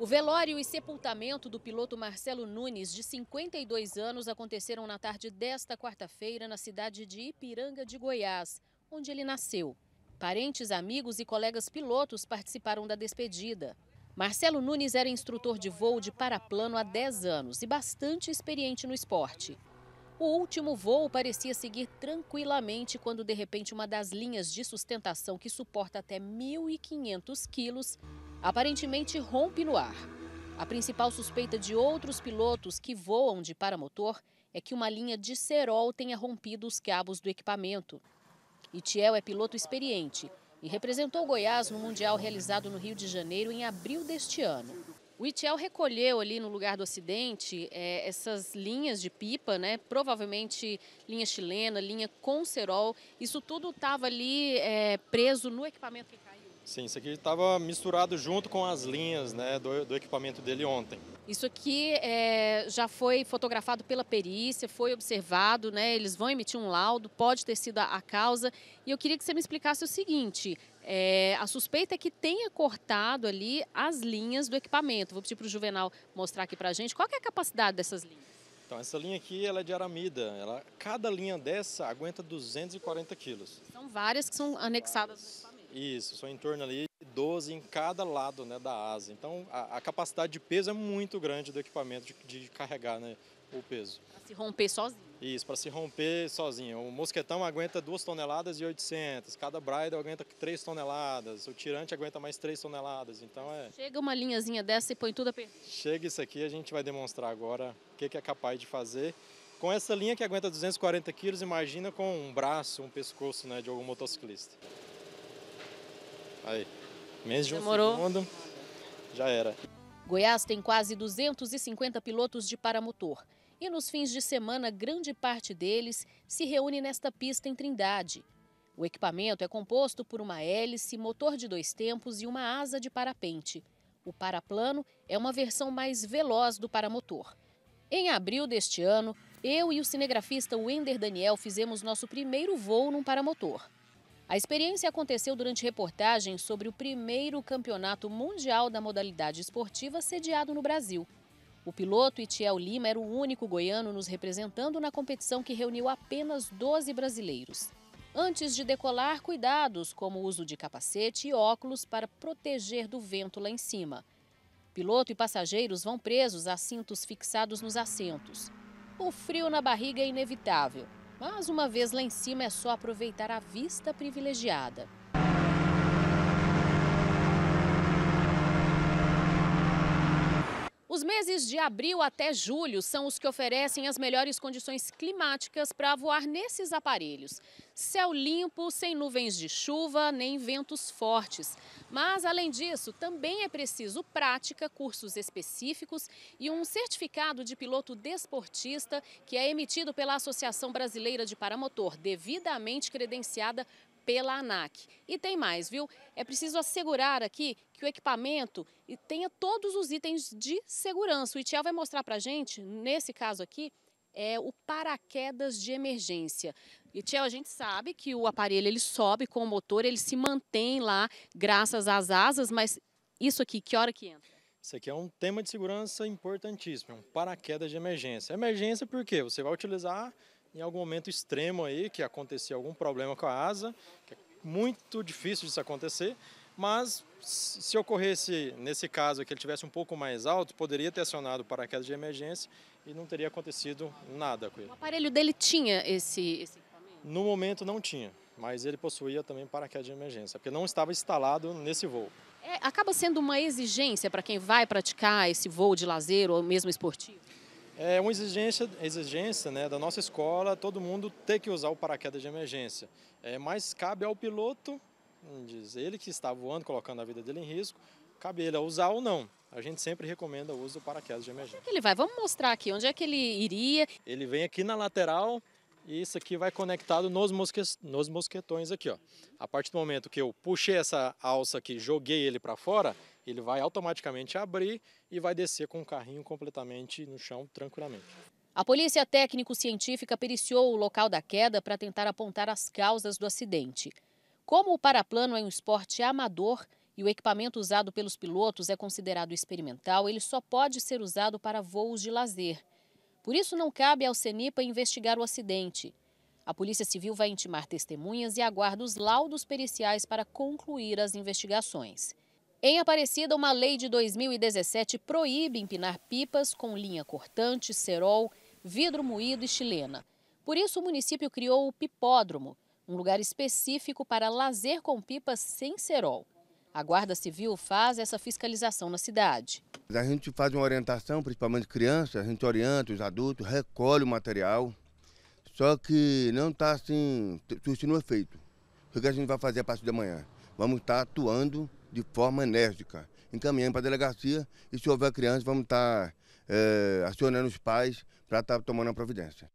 O velório e sepultamento do piloto Marcelo Nunes, de 52 anos, aconteceram na tarde desta quarta-feira na cidade de Ipiranga de Goiás, onde ele nasceu. Parentes, amigos e colegas pilotos participaram da despedida. Marcelo Nunes era instrutor de voo de paraplano há 10 anos e bastante experiente no esporte. O último voo parecia seguir tranquilamente quando, de repente, uma das linhas de sustentação que suporta até 1.500 quilos aparentemente rompe no ar. A principal suspeita de outros pilotos que voam de paramotor é que uma linha de cerol tenha rompido os cabos do equipamento. Itiel é piloto experiente e representou Goiás no Mundial realizado no Rio de Janeiro em abril deste ano. O Itiel recolheu ali no lugar do acidente é, essas linhas de pipa, né? Provavelmente linha chilena, linha com cerol. Isso tudo estava ali é, preso no equipamento que caiu. Sim, isso aqui estava misturado junto com as linhas né, do, do equipamento dele ontem. Isso aqui é, já foi fotografado pela perícia, foi observado, né? Eles vão emitir um laudo, pode ter sido a, a causa. E eu queria que você me explicasse o seguinte: é, a suspeita é que tenha cortado ali as linhas do equipamento. Vou pedir para o Juvenal mostrar aqui para a gente qual é a capacidade dessas linhas. Então, essa linha aqui ela é de aramida. Ela, cada linha dessa aguenta 240 quilos. São várias que são anexadas. Várias. Isso, são em torno ali 12 em cada lado né, da asa. Então a, a, capacidade de peso é muito grande do equipamento de, de carregar né, o peso. Para se romper sozinho. Isso, para se romper sozinho. O mosquetão aguenta 2 toneladas e 800, cada bridle aguenta 3 toneladas, o tirante aguenta mais 3 toneladas, então é... Chega uma linhazinha dessa e põe tudo a perder. Chega isso aqui, a gente vai demonstrar agora o que, que é capaz de fazer. Com essa linha que aguenta 240 quilos, imagina com um braço, um pescoço né, de algum motociclista. Aí, menos de um Demorou. segundo, já era. Goiás tem quase 250 pilotos de paramotor. E nos fins de semana, grande parte deles se reúne nesta pista em Trindade. O equipamento é composto por uma hélice, motor de dois tempos e uma asa de parapente. O paraplano é uma versão mais veloz do paramotor. Em abril deste ano, eu e o cinegrafista Wender Daniel fizemos nosso primeiro voo num paramotor. A experiência aconteceu durante reportagem sobre o primeiro campeonato mundial da modalidade esportiva sediado no Brasil. O piloto Itiel Lima era o único goiano nos representando na competição que reuniu apenas 12 brasileiros. Antes de decolar, cuidados como o uso de capacete e óculos para proteger do vento lá em cima. Piloto e passageiros vão presos a cintos fixados nos assentos. O frio na barriga é inevitável. Mas uma vez lá em cima é só aproveitar a vista privilegiada. Os meses de abril até julho são os que oferecem as melhores condições climáticas para voar nesses aparelhos. Céu limpo, sem nuvens de chuva nem ventos fortes. Mas, além disso, também é preciso prática, cursos específicos e um certificado de piloto desportista que é emitido pela Associação Brasileira de Paramotor, devidamente credenciada pela ANAC. E tem mais, viu? É preciso assegurar aqui que o equipamento tenha todos os itens de segurança. O Itiel vai mostrar para a gente, nesse caso aqui, é o paraquedas de emergência. E, Tiel, a gente sabe que o aparelho ele sobe com o motor, ele se mantém lá graças às asas, mas isso aqui, que hora que entra? Isso aqui é um tema de segurança importantíssimo, é um paraquedas de emergência. Emergência por quê? Você vai utilizar em algum momento extremo aí, que acontecia algum problema com a asa, que é muito difícil disso acontecer, mas se ocorresse nesse caso que ele tivesse um pouco mais alto, poderia ter acionado o paraquedas de emergência e não teria acontecido nada com ele. O aparelho dele tinha esse, esse equipamento? No momento não tinha, mas ele possuía também paraquedas de emergência, porque não estava instalado nesse voo. É, acaba sendo uma exigência para quem vai praticar esse voo de lazer ou mesmo esportivo? É uma exigência, exigência né, da nossa escola, todo mundo ter que usar o paraquedas de emergência. É, mas cabe ao piloto, diz ele que está voando, colocando a vida dele em risco, cabe ele a usar ou não. A gente sempre recomenda o uso do paraquedas de emergência. Onde é que ele vai? Vamos mostrar aqui onde é que ele iria. Ele vem aqui na lateral e isso aqui vai conectado nos, mosque, nos mosquetões aqui, ó. A partir do momento que eu puxei essa alça aqui, joguei ele para fora, ele vai automaticamente abrir e vai descer com o carrinho completamente no chão, tranquilamente. A polícia técnico-científica periciou o local da queda para tentar apontar as causas do acidente. Como o paraplano é um esporte amador e o equipamento usado pelos pilotos é considerado experimental, ele só pode ser usado para voos de lazer. Por isso, não cabe ao CENIPA investigar o acidente. A Polícia Civil vai intimar testemunhas e aguarda os laudos periciais para concluir as investigações. Em Aparecida, uma lei de 2017 proíbe empinar pipas com linha cortante, cerol, vidro moído e chilena. Por isso, o município criou o Pipódromo, um lugar específico para lazer com pipas sem cerol. A Guarda Civil faz essa fiscalização na cidade. A gente faz uma orientação, principalmente crianças, a gente orienta os adultos, recolhe o material, só que não está assim, surtindo efeito. O é que a gente vai fazer a partir de amanhã? Vamos estar tá atuando de forma enérgica, encaminhando para a delegacia e se houver criança, vamos tá, estar eh, é, acionando os pais para estar tá tomando a providência.